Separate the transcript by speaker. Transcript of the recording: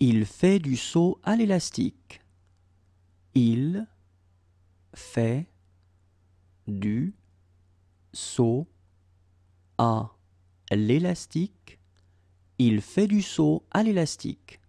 Speaker 1: Il fait du saut à l'élastique.
Speaker 2: Il fait du saut à l'élastique.
Speaker 1: Il fait du saut à l'élastique.